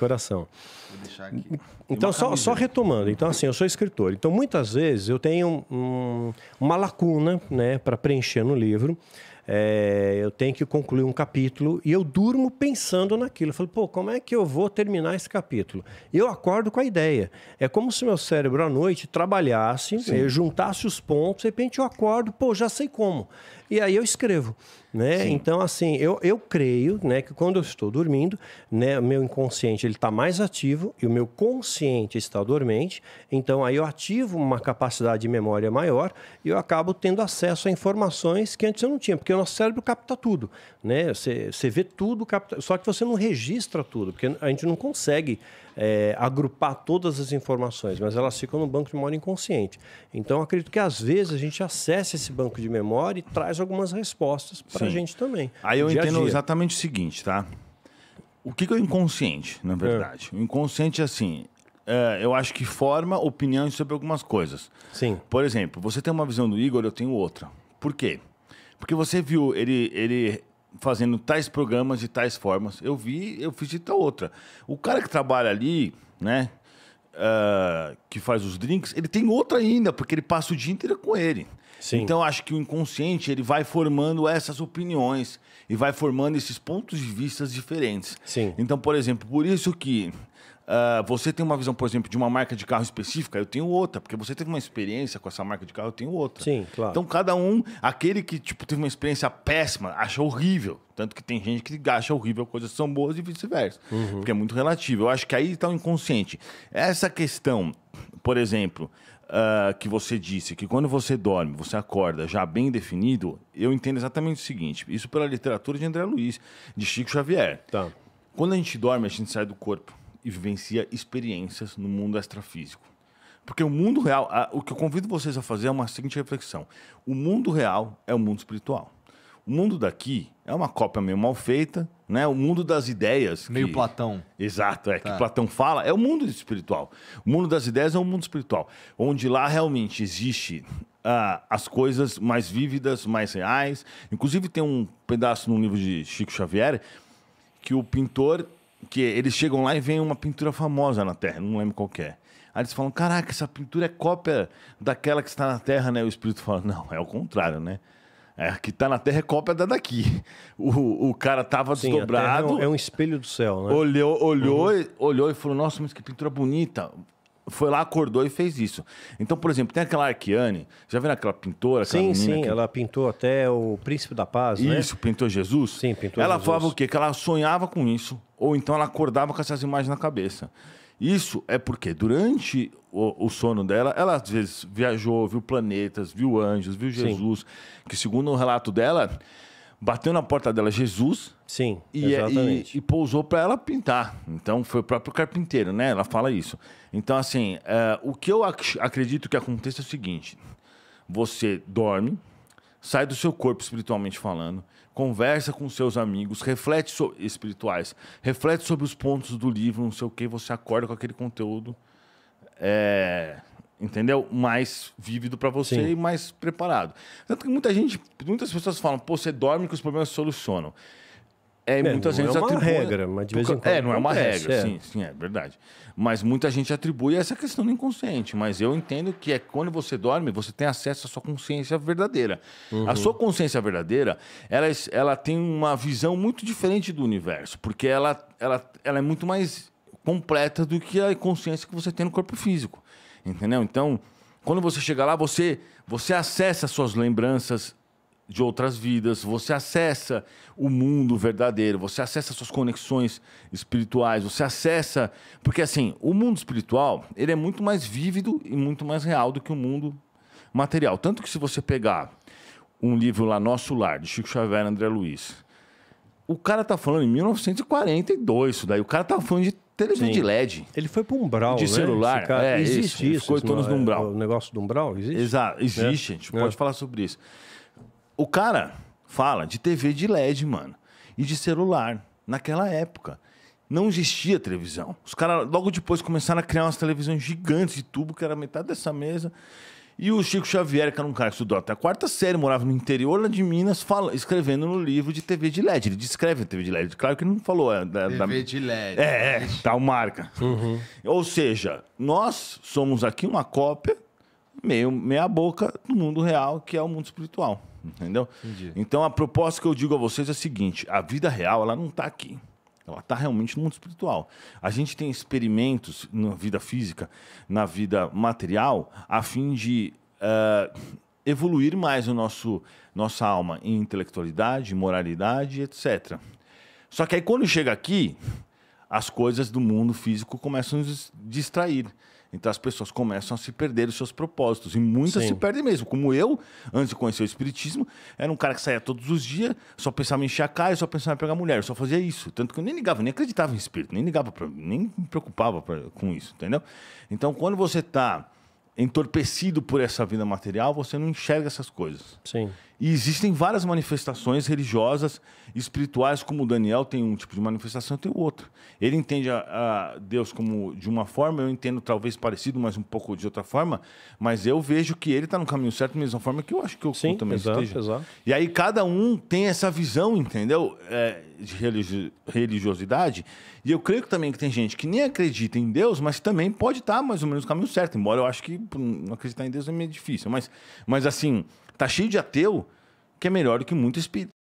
coração. Então, só, só, retomando. Então, assim, eu sou escritor. Então, muitas vezes eu tenho um, uma lacuna né, para preencher no livro. É, eu tenho que concluir um capítulo e eu durmo pensando naquilo. Eu falo, pô, como é que eu vou terminar esse capítulo? E eu acordo com a ideia. É como se meu cérebro à noite trabalhasse, eh, juntasse os pontos, de repente eu acordo, pô, já sei como e aí eu escrevo. Né? Então, assim, eu, eu creio né, que quando eu estou dormindo, né, o meu inconsciente está mais ativo e o meu consciente está dormente. Então, aí eu ativo uma capacidade de memória maior e eu acabo tendo acesso a informações que antes eu não tinha, porque o nosso cérebro capta tudo. Né? Você, você vê tudo, capta, só que você não registra tudo, porque a gente não consegue é, agrupar todas as informações, mas elas ficam no banco de memória inconsciente. Então, acredito que às vezes a gente acessa esse banco de memória e traz algumas respostas para a gente também. Aí eu dia entendo dia. exatamente o seguinte, tá? O que, que é o inconsciente, na é. verdade? É. O inconsciente, é assim, é, eu acho que forma opiniões sobre algumas coisas. Sim. Por exemplo, você tem uma visão do Igor, eu tenho outra. Por quê? Porque você viu ele, ele fazendo tais programas de tais formas. Eu vi, eu fiz de tal outra. O cara que trabalha ali, né? Uh, que faz os drinks, ele tem outra ainda, porque ele passa o dia inteiro com ele. Sim. Então acho que o inconsciente ele vai formando essas opiniões e vai formando esses pontos de vista diferentes. Sim. Então, por exemplo, por isso que Uh, você tem uma visão, por exemplo, de uma marca de carro específica, eu tenho outra, porque você teve uma experiência com essa marca de carro, eu tenho outra. Sim, claro. Então, cada um, aquele que tipo, teve uma experiência péssima, acha horrível. Tanto que tem gente que acha horrível coisas que são boas e vice-versa. Uhum. Porque é muito relativo. Eu acho que aí está o inconsciente. Essa questão, por exemplo, uh, que você disse, que quando você dorme, você acorda já bem definido, eu entendo exatamente o seguinte: isso pela literatura de André Luiz, de Chico Xavier. Tá. Quando a gente dorme, a gente sai do corpo e vivencia experiências no mundo extrafísico. Porque o mundo real, o que eu convido vocês a fazer é uma seguinte reflexão: o mundo real é o mundo espiritual. O mundo daqui é uma cópia meio mal feita, né? O mundo das ideias. Meio que... Platão. Exato, é tá. que Platão fala, é o mundo espiritual. O mundo das ideias é o mundo espiritual, onde lá realmente existe uh, as coisas mais vívidas, mais reais. Inclusive tem um pedaço no livro de Chico Xavier que o pintor que eles chegam lá e vem uma pintura famosa na Terra, não lembro qual é. Aí eles falam, caraca, essa pintura é cópia daquela que está na Terra, né? O espírito fala, não, é o contrário, né? É, a que está na Terra é cópia da daqui. O, o cara tava é desdobrado. É um, é um, espelho do céu, né? Olhou, olhou, uhum. olhou e falou, nossa, mas que pintura bonita foi lá, acordou e fez isso. Então, por exemplo, tem aquela Arquiane, já viram aquela pintora? Aquela sim, sim, que... ela pintou até o Príncipe da Paz, isso, né? Isso, pintou Jesus. Sim, pintou Ela Jesus. falava o quê? Que ela sonhava com isso, ou então ela acordava com essas imagens na cabeça. Isso é porque durante o, o, sono dela, ela às vezes viajou, viu planetas, viu anjos, viu Jesus, Sim. que segundo o relato dela, bateu na porta dela Jesus. Sim, e, exatamente. E, e pousou para ela pintar. Então, foi o próprio carpinteiro, né? Ela fala isso. Então, assim, eh, o que eu ac acredito que aconteça é o seguinte: você dorme, sai do seu corpo espiritualmente falando, conversa com seus amigos, reflete so espirituais, reflete sobre os pontos do livro, não sei o que, você acorda com aquele conteúdo. É entendeu? Mais vívido para você Sim. e mais preparado. Tanto que muita gente, muitas pessoas falam, pô, você dorme que os problemas solucionam. É, é, muita gente atribui. É uma regra, mas de vez em quando. É, não é uma acontece, regra, é. sim, sim, é verdade. Mas muita gente atribui essa questão do inconsciente. Mas eu entendo que é quando você dorme, você tem acesso à sua consciência verdadeira. Uhum. A sua consciência verdadeira, ela, ela tem uma visão muito diferente do universo, porque ela, ela, ela é muito mais completa do que a consciência que você tem no corpo físico entendeu? Então, quando você chega lá, você, você acessa suas lembranças de outras vidas, você acessa o mundo verdadeiro, você acessa suas conexões espirituais, você acessa, porque assim, o mundo espiritual, ele é muito mais vívido e muito mais real do que o mundo material. Tanto que se você pegar um livro lá Nosso Lar de Chico Xavier e André Luiz, o cara tá falando em 1942, isso daí, o cara tá falando de Televisão Sim. de LED. Ele foi para um umbral, De né? celular. Cara... É, existe isso. isso do todos no umbral. O é negócio do umbral existe? Exato, é. existe. É. A gente é. pode falar sobre isso. O cara fala de TV de LED, mano. E de celular. Naquela época não existia televisão. Os caras logo depois começaram a criar umas televisões gigantes de tubo, que era metade dessa mesa. E o Chico Xavier, que era um cara que estudou até a quarta série, morava no interior de Minas, fala, escrevendo no livro de TV de LED. Ele descreve a TV de LED. Claro que ele não falou. É, da, TV da... de LED. É, é, tal tá marca. Uhum. Ou seja, nós somos aqui uma cópia, meio, meia boca, do mundo real, que é o mundo espiritual. Entendeu? Entendi. Então a proposta que eu digo a vocês é a seguinte: a vida real, ela não está aqui. Ela está realmente no mundo espiritual. A gente tem experimentos na vida física, na vida material, a fim de uh, evoluir mais o nosso nossa alma em intelectualidade, moralidade, etc. Só que aí quando chega aqui, as coisas do mundo físico começam a nos distrair. Então as pessoas começam a se perder os seus propósitos. E muitas Sim. se perdem mesmo. Como eu, antes de conhecer o Espiritismo, era um cara que saía todos os dias, só pensava em encher a cara, só pensava em pegar mulher, eu só fazia isso. Tanto que eu nem ligava, nem acreditava em espírito, nem ligava, pra, nem me preocupava pra, com isso, entendeu? Então quando você está entorpecido por essa vida material, você não enxerga essas coisas. Sim. E existem várias manifestações religiosas, espirituais, como o Daniel tem um tipo de manifestação, tem o outro. Ele entende a, a, Deus como de uma forma, eu entendo talvez parecido, mas um pouco de outra forma. Mas eu vejo que ele está no caminho certo, da mesma forma que eu acho que eu Sim, também exato, esteja. Exato. E aí cada um tem essa visão, entendeu? É, de religiosidade. E eu creio que também que tem gente que nem acredita em Deus, mas também pode estar tá mais ou menos no caminho certo. Embora eu acho que não acreditar em Deus é meio difícil. Mas, mas assim, tá cheio de ateu, que é melhor do que muito espírito.